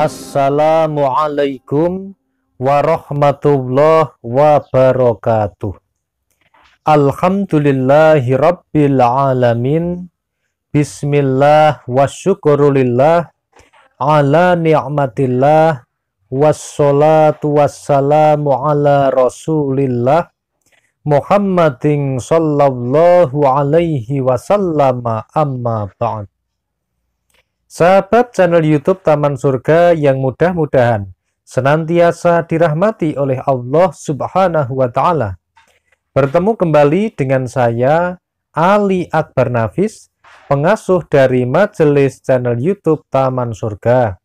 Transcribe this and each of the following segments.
Assalamualaikum warahmatullahi wabarakatuh. Alhamdulillahi rabbil alamin. Bismillah wa syukurulillah ala ni'matillah wassalatu wassalamu ala rasulillah Muhammadin sallallahu alaihi wasallam amma ba'd. Sahabat channel YouTube Taman Surga yang mudah-mudahan senantiasa dirahmati oleh Allah Subhanahu wa taala. Bertemu kembali dengan saya Ali Akbar Nafis, pengasuh dari majelis channel YouTube Taman Surga.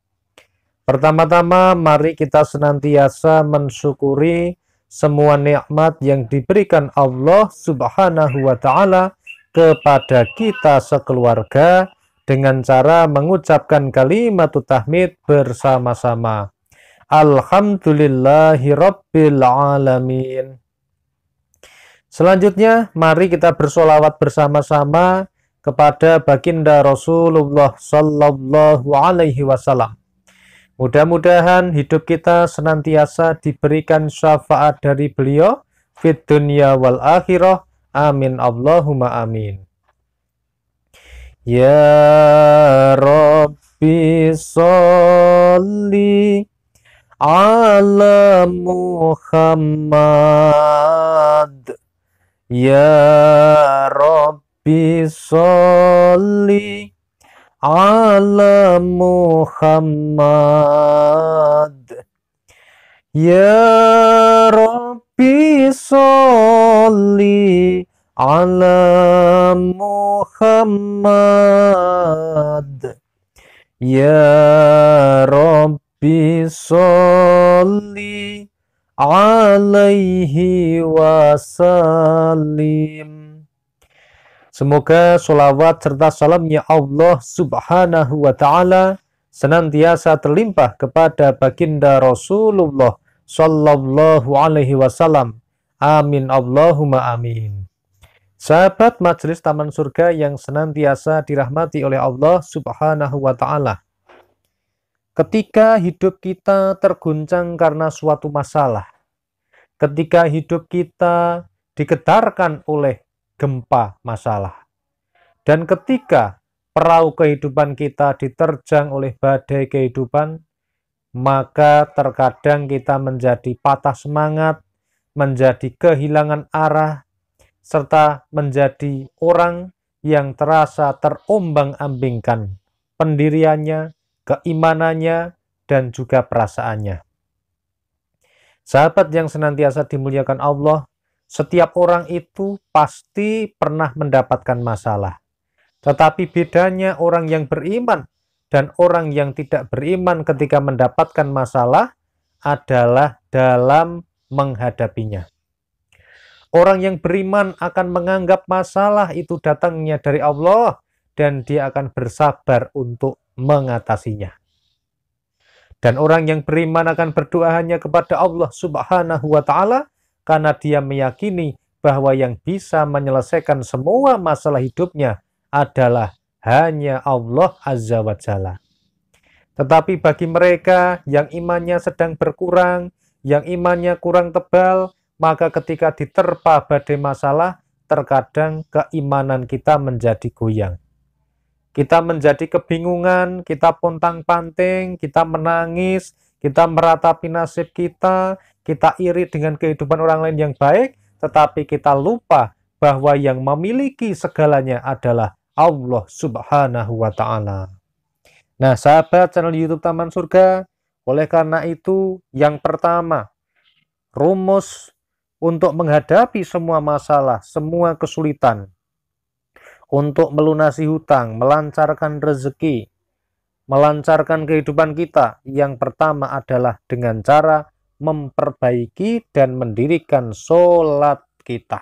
Pertama-tama mari kita senantiasa mensyukuri semua nikmat yang diberikan Allah Subhanahu wa taala kepada kita sekeluarga dengan cara mengucapkan kalimat tahmid bersama-sama. Alhamdulillahi Alamin. Selanjutnya, mari kita bersolawat bersama-sama kepada baginda Rasulullah Sallallahu Alaihi Wasallam. Mudah-mudahan hidup kita senantiasa diberikan syafaat dari beliau fit dunia wal akhirah. Amin Allahumma amin. Ya Rabbi salli ala Muhammad Ya Rabbi salli ala Muhammad Ya Rabbi salli على محمد يا ربي صل عليه وسلم Semoga sholawat serta salamnya Allah subhanahu wa ta'ala senantiasa terlimpah kepada baginda Rasulullah sallallahu alaihi wasallam. Amin Allahumma amin. Sahabat majelis taman surga yang senantiasa dirahmati oleh Allah Subhanahu wa taala. Ketika hidup kita terguncang karena suatu masalah, ketika hidup kita diketarkan oleh gempa masalah, dan ketika perahu kehidupan kita diterjang oleh badai kehidupan, maka terkadang kita menjadi patah semangat, menjadi kehilangan arah, serta menjadi orang yang terasa terombang-ambingkan pendiriannya, keimanannya, dan juga perasaannya. Sahabat yang senantiasa dimuliakan Allah, setiap orang itu pasti pernah mendapatkan masalah. Tetapi bedanya orang yang beriman dan orang yang tidak beriman ketika mendapatkan masalah adalah dalam menghadapinya. Orang yang beriman akan menganggap masalah itu datangnya dari Allah dan dia akan bersabar untuk mengatasinya. Dan orang yang beriman akan berdoa hanya kepada Allah Subhanahu wa taala karena dia meyakini bahwa yang bisa menyelesaikan semua masalah hidupnya adalah hanya Allah Azza wa Jalla. Tetapi bagi mereka yang imannya sedang berkurang, yang imannya kurang tebal, maka ketika diterpa badai masalah, terkadang keimanan kita menjadi goyang. Kita menjadi kebingungan, kita pontang-panting, kita menangis, kita meratapi nasib kita, kita iri dengan kehidupan orang lain yang baik, tetapi kita lupa bahwa yang memiliki segalanya adalah Allah Subhanahu wa taala. Nah, sahabat channel YouTube Taman Surga, oleh karena itu yang pertama, rumus untuk menghadapi semua masalah, semua kesulitan, untuk melunasi hutang, melancarkan rezeki, melancarkan kehidupan kita. Yang pertama adalah dengan cara memperbaiki dan mendirikan sholat kita.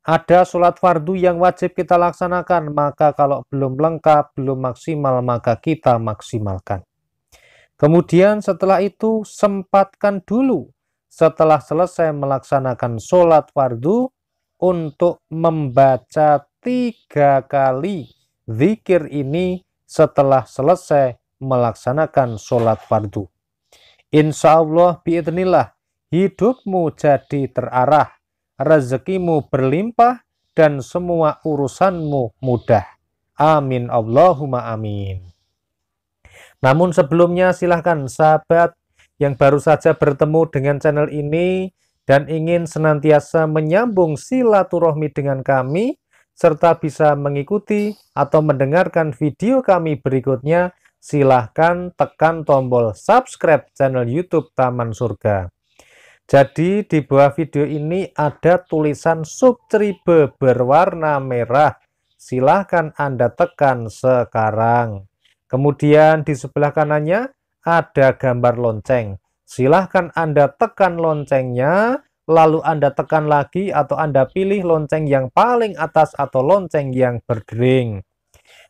Ada sholat fardu yang wajib kita laksanakan, maka kalau belum lengkap, belum maksimal, maka kita maksimalkan. Kemudian setelah itu sempatkan dulu setelah selesai melaksanakan sholat fardu untuk membaca tiga kali zikir ini setelah selesai melaksanakan sholat fardu. Insya Allah biidnillah hidupmu jadi terarah, rezekimu berlimpah, dan semua urusanmu mudah. Amin Allahumma amin. Namun sebelumnya silahkan sahabat yang baru saja bertemu dengan channel ini dan ingin senantiasa menyambung silaturahmi dengan kami, serta bisa mengikuti atau mendengarkan video kami berikutnya, silahkan tekan tombol subscribe channel YouTube Taman Surga. Jadi di bawah video ini ada tulisan subscribe berwarna merah. Silahkan Anda tekan sekarang. Kemudian di sebelah kanannya ada gambar lonceng. Silahkan Anda tekan loncengnya, lalu Anda tekan lagi atau Anda pilih lonceng yang paling atas atau lonceng yang berdering.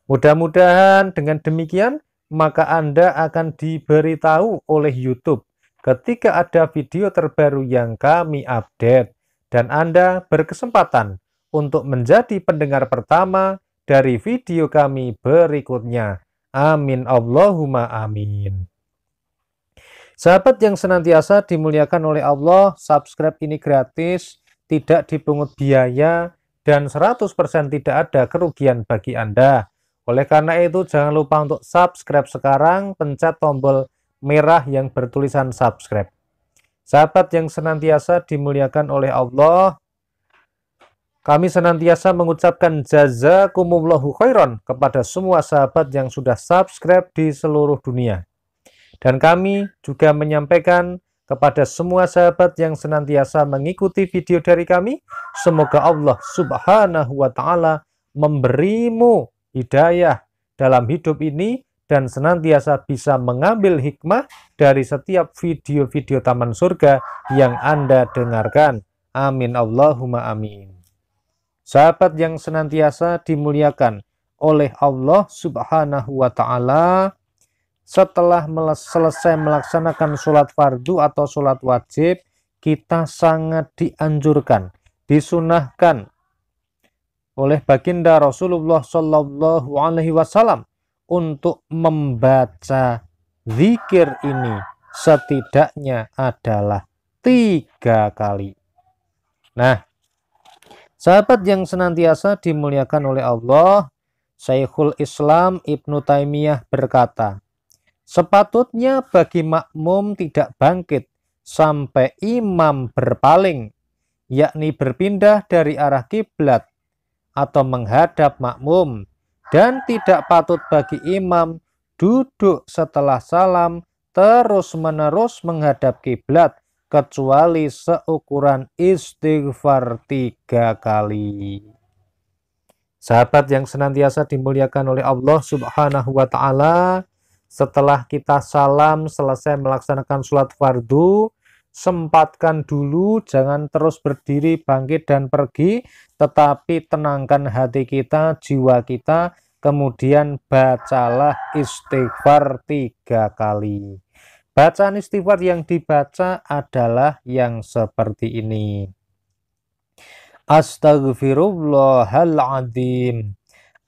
Mudah-mudahan dengan demikian, maka Anda akan diberitahu oleh YouTube ketika ada video terbaru yang kami update. Dan Anda berkesempatan untuk menjadi pendengar pertama dari video kami berikutnya. Amin Allahumma amin. Sahabat yang senantiasa dimuliakan oleh Allah, subscribe ini gratis, tidak dipungut biaya, dan 100% tidak ada kerugian bagi Anda. Oleh karena itu, jangan lupa untuk subscribe sekarang, pencet tombol merah yang bertulisan subscribe. Sahabat yang senantiasa dimuliakan oleh Allah, kami senantiasa mengucapkan jazakumullahu khairan kepada semua sahabat yang sudah subscribe di seluruh dunia. Dan kami juga menyampaikan kepada semua sahabat yang senantiasa mengikuti video dari kami, semoga Allah Subhanahu wa taala memberimu hidayah dalam hidup ini dan senantiasa bisa mengambil hikmah dari setiap video-video Taman Surga yang Anda dengarkan. Amin Allahumma amin. Sahabat yang senantiasa dimuliakan oleh Allah Subhanahu wa taala, setelah selesai melaksanakan sholat fardu atau sholat wajib, kita sangat dianjurkan, disunahkan oleh baginda Rasulullah Shallallahu Alaihi Wasallam untuk membaca zikir ini setidaknya adalah tiga kali. Nah, sahabat yang senantiasa dimuliakan oleh Allah, Syekhul Islam Ibnu Taimiyah berkata, Sepatutnya bagi makmum tidak bangkit sampai imam berpaling, yakni berpindah dari arah kiblat atau menghadap makmum, dan tidak patut bagi imam duduk setelah salam terus-menerus menghadap kiblat kecuali seukuran istighfar tiga kali. Sahabat yang senantiasa dimuliakan oleh Allah Subhanahu wa Ta'ala, setelah kita salam selesai melaksanakan sholat fardu, sempatkan dulu, jangan terus berdiri, bangkit, dan pergi, tetapi tenangkan hati kita, jiwa kita, kemudian bacalah istighfar tiga kali. Bacaan istighfar yang dibaca adalah yang seperti ini. Astagfirullahaladzim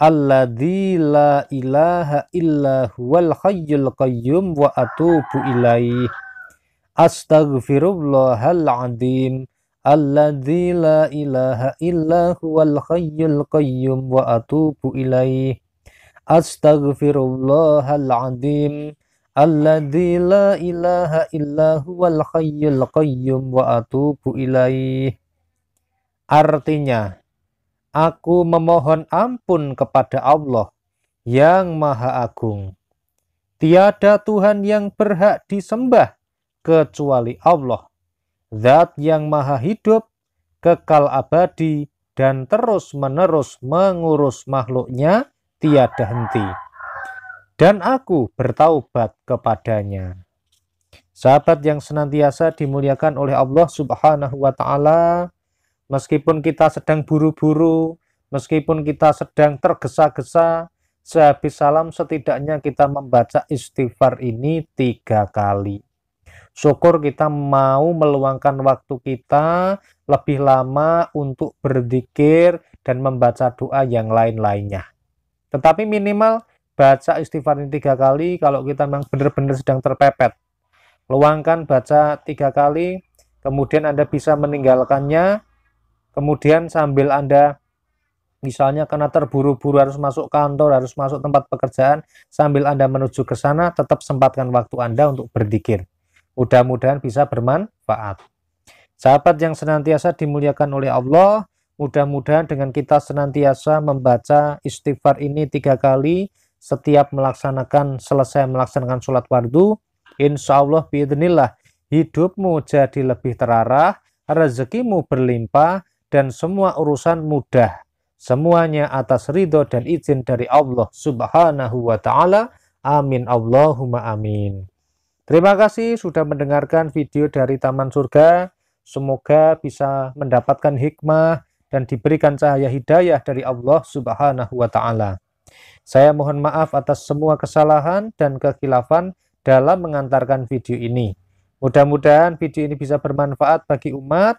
alladzi la ilaha illa huwal hayyul qayyum wa atubu ilaih astaghfirullahal azim alladzi la ilaha illa huwal hayyul qayyum wa atubu ilaih astaghfirullahal azim alladzi la ilaha illa huwal hayyul qayyum wa atubu ilaih artinya Aku memohon ampun kepada Allah yang Maha Agung. Tiada Tuhan yang berhak disembah kecuali Allah, Zat yang Maha Hidup, kekal abadi, dan terus-menerus mengurus makhluknya tiada henti. Dan aku bertaubat kepadanya. Sahabat yang senantiasa dimuliakan oleh Allah Subhanahu wa Ta'ala, Meskipun kita sedang buru-buru, meskipun kita sedang tergesa-gesa, sehabis salam setidaknya kita membaca istighfar ini tiga kali. Syukur kita mau meluangkan waktu kita lebih lama untuk berzikir dan membaca doa yang lain-lainnya. Tetapi minimal baca istighfar ini tiga kali kalau kita memang benar-benar sedang terpepet. Luangkan baca tiga kali, kemudian Anda bisa meninggalkannya Kemudian sambil Anda misalnya karena terburu-buru harus masuk kantor, harus masuk tempat pekerjaan, sambil Anda menuju ke sana tetap sempatkan waktu Anda untuk berzikir. Mudah-mudahan bisa bermanfaat. Sahabat yang senantiasa dimuliakan oleh Allah, mudah-mudahan dengan kita senantiasa membaca istighfar ini tiga kali setiap melaksanakan selesai melaksanakan sholat wardu, insya Allah biidnillah hidupmu jadi lebih terarah, rezekimu berlimpah, dan semua urusan mudah. Semuanya atas ridho dan izin dari Allah subhanahu wa ta'ala. Amin Allahumma amin. Terima kasih sudah mendengarkan video dari Taman Surga. Semoga bisa mendapatkan hikmah dan diberikan cahaya hidayah dari Allah subhanahu wa ta'ala. Saya mohon maaf atas semua kesalahan dan kekhilafan dalam mengantarkan video ini. Mudah-mudahan video ini bisa bermanfaat bagi umat